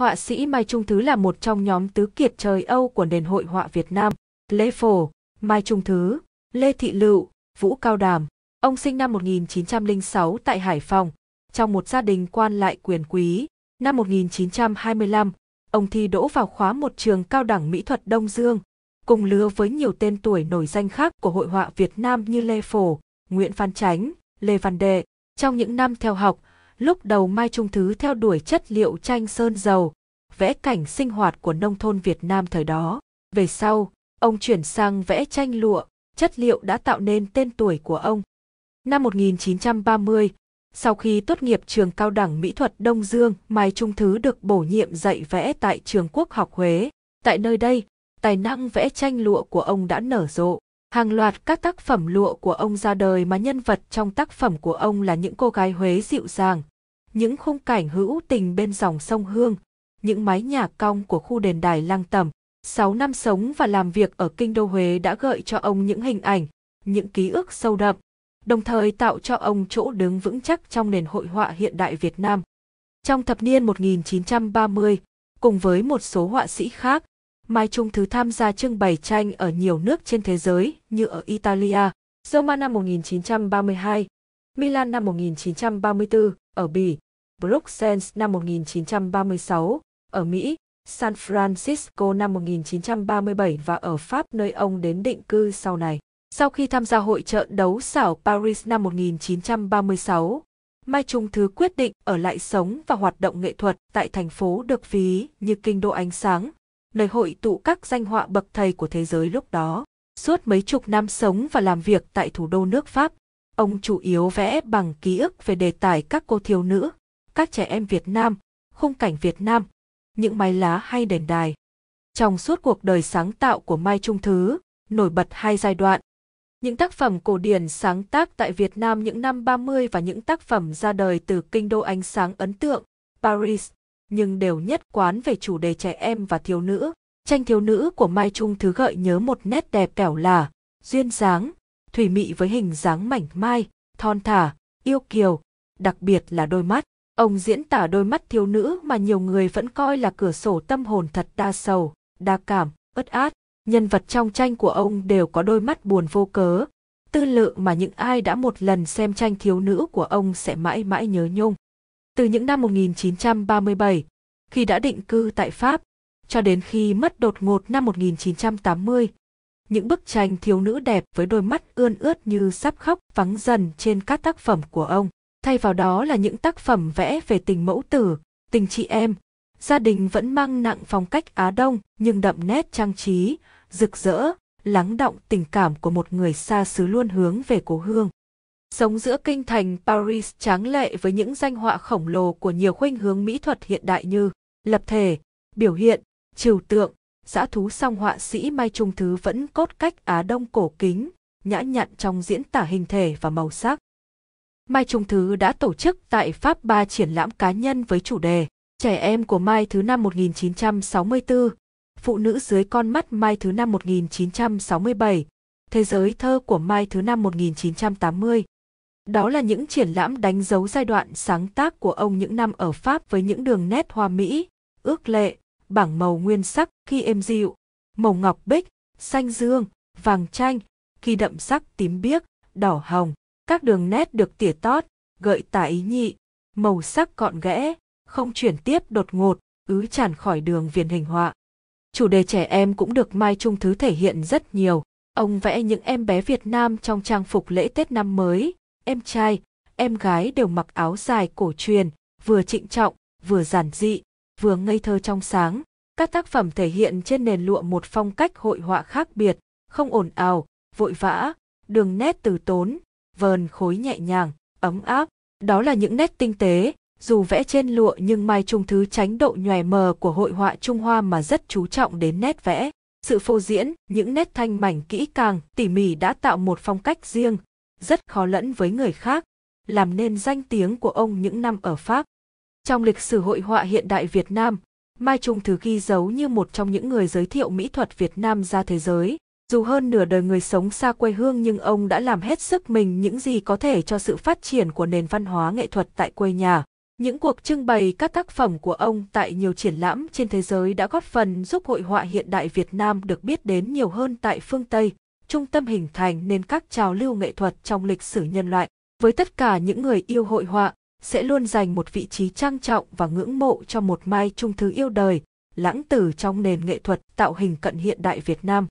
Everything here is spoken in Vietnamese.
Họa sĩ Mai Trung Thứ là một trong nhóm tứ kiệt trời Âu của nền hội họa Việt Nam. Lê Phổ, Mai Trung Thứ, Lê Thị Lựu, Vũ Cao Đàm. Ông sinh năm 1906 tại Hải Phòng, trong một gia đình quan lại quyền quý. Năm 1925, ông thi đỗ vào khóa một trường cao đẳng mỹ thuật Đông Dương, cùng lứa với nhiều tên tuổi nổi danh khác của hội họa Việt Nam như Lê Phổ, Nguyễn Văn Chánh, Lê Văn Đệ. Trong những năm theo học, Lúc đầu Mai Trung Thứ theo đuổi chất liệu tranh sơn dầu, vẽ cảnh sinh hoạt của nông thôn Việt Nam thời đó. Về sau, ông chuyển sang vẽ tranh lụa, chất liệu đã tạo nên tên tuổi của ông. Năm 1930, sau khi tốt nghiệp trường cao đẳng mỹ thuật Đông Dương, Mai Trung Thứ được bổ nhiệm dạy vẽ tại trường Quốc học Huế. Tại nơi đây, tài năng vẽ tranh lụa của ông đã nở rộ. Hàng loạt các tác phẩm lụa của ông ra đời mà nhân vật trong tác phẩm của ông là những cô gái Huế dịu dàng, những khung cảnh hữu tình bên dòng sông Hương, những mái nhà cong của khu đền đài lăng tẩm, Sáu năm sống và làm việc ở Kinh Đô Huế đã gợi cho ông những hình ảnh, những ký ức sâu đậm, đồng thời tạo cho ông chỗ đứng vững chắc trong nền hội họa hiện đại Việt Nam. Trong thập niên 1930, cùng với một số họa sĩ khác, Mai Trung Thứ tham gia trưng bày tranh ở nhiều nước trên thế giới như ở Italia, Roma năm 1932, Milan năm 1934, ở Bỉ, Bruxelles năm 1936, ở Mỹ, San Francisco năm 1937 và ở Pháp nơi ông đến định cư sau này. Sau khi tham gia hội trợ đấu xảo Paris năm 1936, Mai Trung Thứ quyết định ở lại sống và hoạt động nghệ thuật tại thành phố được ví như kinh đô ánh sáng, nơi hội tụ các danh họa bậc thầy của thế giới lúc đó. Suốt mấy chục năm sống và làm việc tại thủ đô nước Pháp, Ông chủ yếu vẽ bằng ký ức về đề tài các cô thiếu nữ, các trẻ em Việt Nam, khung cảnh Việt Nam, những mái lá hay đèn đài. Trong suốt cuộc đời sáng tạo của Mai Trung Thứ, nổi bật hai giai đoạn. Những tác phẩm cổ điển sáng tác tại Việt Nam những năm 30 và những tác phẩm ra đời từ kinh đô ánh sáng ấn tượng, Paris, nhưng đều nhất quán về chủ đề trẻ em và thiếu nữ. Tranh thiếu nữ của Mai Trung Thứ gợi nhớ một nét đẹp kẻo là duyên dáng, thủy mị với hình dáng mảnh mai, thon thả, yêu kiều, đặc biệt là đôi mắt. Ông diễn tả đôi mắt thiếu nữ mà nhiều người vẫn coi là cửa sổ tâm hồn thật đa sầu, đa cảm, ớt át. Nhân vật trong tranh của ông đều có đôi mắt buồn vô cớ, tư lự mà những ai đã một lần xem tranh thiếu nữ của ông sẽ mãi mãi nhớ nhung. Từ những năm 1937, khi đã định cư tại Pháp, cho đến khi mất đột ngột năm 1980, những bức tranh thiếu nữ đẹp với đôi mắt ươn ướt như sắp khóc vắng dần trên các tác phẩm của ông. Thay vào đó là những tác phẩm vẽ về tình mẫu tử, tình chị em. Gia đình vẫn mang nặng phong cách Á Đông nhưng đậm nét trang trí, rực rỡ, lắng động tình cảm của một người xa xứ luôn hướng về cố hương. Sống giữa kinh thành Paris tráng lệ với những danh họa khổng lồ của nhiều khuynh hướng mỹ thuật hiện đại như lập thể, biểu hiện, trừu tượng, dã thú song họa sĩ Mai Trung Thứ vẫn cốt cách Á Đông cổ kính, nhã nhặn trong diễn tả hình thể và màu sắc. Mai Trung Thứ đã tổ chức tại Pháp ba triển lãm cá nhân với chủ đề Trẻ em của Mai Thứ năm 1964, Phụ nữ dưới con mắt Mai Thứ năm 1967, Thế giới thơ của Mai Thứ năm 1980. Đó là những triển lãm đánh dấu giai đoạn sáng tác của ông những năm ở Pháp với những đường nét hoa mỹ, ước lệ, bảng màu nguyên sắc khi êm dịu, màu ngọc bích, xanh dương, vàng chanh, khi đậm sắc tím biếc, đỏ hồng, các đường nét được tỉa tót, gợi tả ý nhị, màu sắc gọn ghẽ, không chuyển tiếp đột ngột, ứ tràn khỏi đường viền hình họa. Chủ đề trẻ em cũng được Mai Trung Thứ thể hiện rất nhiều. Ông vẽ những em bé Việt Nam trong trang phục lễ Tết năm mới, em trai, em gái đều mặc áo dài cổ truyền, vừa trịnh trọng, vừa giản dị, vừa ngây thơ trong sáng. Các tác phẩm thể hiện trên nền lụa một phong cách hội họa khác biệt, không ồn ào, vội vã, đường nét từ tốn, vờn khối nhẹ nhàng, ấm áp. Đó là những nét tinh tế, dù vẽ trên lụa nhưng Mai Trung Thứ tránh độ nhòe mờ của hội họa Trung Hoa mà rất chú trọng đến nét vẽ. Sự phô diễn, những nét thanh mảnh kỹ càng, tỉ mỉ đã tạo một phong cách riêng, rất khó lẫn với người khác, làm nên danh tiếng của ông những năm ở Pháp. Trong lịch sử hội họa hiện đại Việt Nam, Mai Trung Thứ ghi dấu như một trong những người giới thiệu mỹ thuật Việt Nam ra thế giới. Dù hơn nửa đời người sống xa quê hương nhưng ông đã làm hết sức mình những gì có thể cho sự phát triển của nền văn hóa nghệ thuật tại quê nhà. Những cuộc trưng bày các tác phẩm của ông tại nhiều triển lãm trên thế giới đã góp phần giúp hội họa hiện đại Việt Nam được biết đến nhiều hơn tại phương Tây, trung tâm hình thành nên các trào lưu nghệ thuật trong lịch sử nhân loại. Với tất cả những người yêu hội họa, sẽ luôn dành một vị trí trang trọng và ngưỡng mộ cho một Mai Trung thư yêu đời, lãng tử trong nền nghệ thuật tạo hình cận hiện đại Việt Nam.